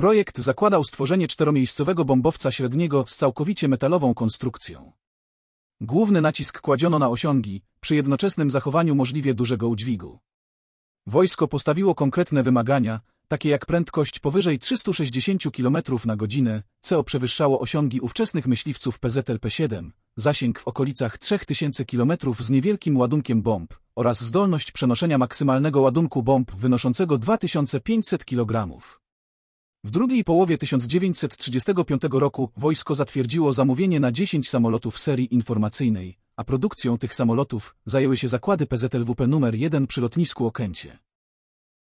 Projekt zakładał stworzenie czteromiejscowego bombowca średniego z całkowicie metalową konstrukcją. Główny nacisk kładziono na osiągi, przy jednoczesnym zachowaniu możliwie dużego udźwigu. Wojsko postawiło konkretne wymagania, takie jak prędkość powyżej 360 km na godzinę, co przewyższało osiągi ówczesnych myśliwców PZLP-7, zasięg w okolicach 3000 km z niewielkim ładunkiem bomb oraz zdolność przenoszenia maksymalnego ładunku bomb wynoszącego 2500 kg. W drugiej połowie 1935 roku wojsko zatwierdziło zamówienie na 10 samolotów serii informacyjnej, a produkcją tych samolotów zajęły się zakłady PZLWP nr 1 przy lotnisku Okęcie.